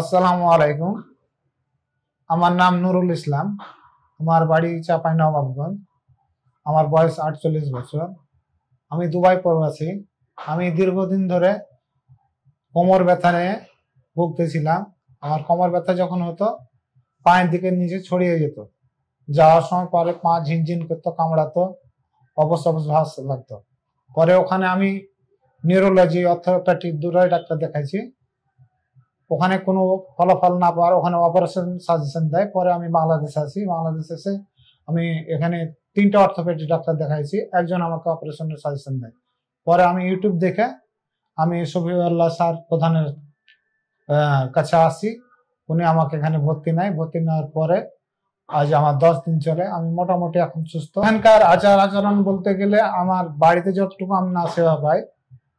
আসসালামু আলাইকুম আমার নাম নুরুল ইসলাম আমার বাড়ি চাপাই নবাবগঞ্জ আমার বয়স আটচল্লিশ বছর আমি দুবাই প্রবাসী আমি দীর্ঘদিন ধরে কোমর ব্যথা নিয়ে ভুগতেছিলাম আমার কোমর ব্যথা যখন হতো পায়ের দিকে নিচে ছড়িয়ে যেত যাওয়ার সময় পরে পা ঝিনঝিন করতো কামড়াতো অবস অবস লাগতো পরে ওখানে আমি নিউরোলজি অর্থোপ্যাটিক দুটোই ডাক্তার দেখাইছি ওখানে কোনো ফলাফল না পাওয়ার ওখানে অপারেশন সাজেশন দেয় পরে আমি বাংলাদেশে আসি বাংলাদেশ এসে আমি এখানে তিনটা অর্থোপেডিক ডাক্তার দেখাইছি একজন আমাকে অপারেশনের সাজেশন দেয় পরে আমি ইউটিউব দেখে আমি শফিউল্লাহ স্যার প্রধানের কাছে আসি উনি আমাকে এখানে ভর্তি নেয় ভর্তি নেওয়ার পরে আজ আমার দশ দিন চলে আমি মোটামুটি এখন সুস্থ এখানকার আচার আচরণ বলতে গেলে আমার বাড়িতে যতটুকু আমি না সেবা পাই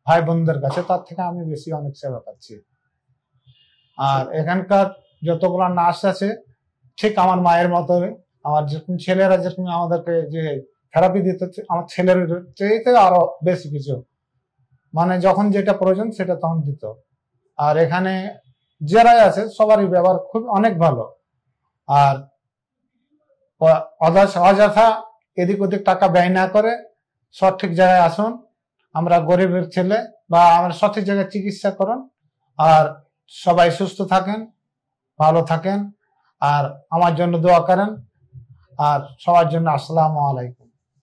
ভাই বোনদের কাছে তার থেকে আমি বেশি অনেক সেবা পাচ্ছি আর এখানকার যতগুলো নার্স আছে ঠিক আমার মায়ের মতো আমার যেরকম ছেলেরা যেরকম আমাদেরকে যে থেরাপি দিতে আমার ছেলের চাইতে আরো বেশি কিছু মানে যখন যেটা প্রয়োজন সেটা তখন দিত আর এখানে যারাই আছে সবারই ব্যবহার খুব অনেক ভালো আর অযথা এদিক ওদিক টাকা ব্যয় না করে সঠিক জায়গায় আসুন আমরা গরিবের ছেলে বা আমরা সঠিক জায়গায় চিকিৎসা করুন আর সবাই সুস্থ থাকেন ভালো থাকেন আর আমার জন্য দোয়া করেন আর সবার জন্য আসসালামু আলাইকুম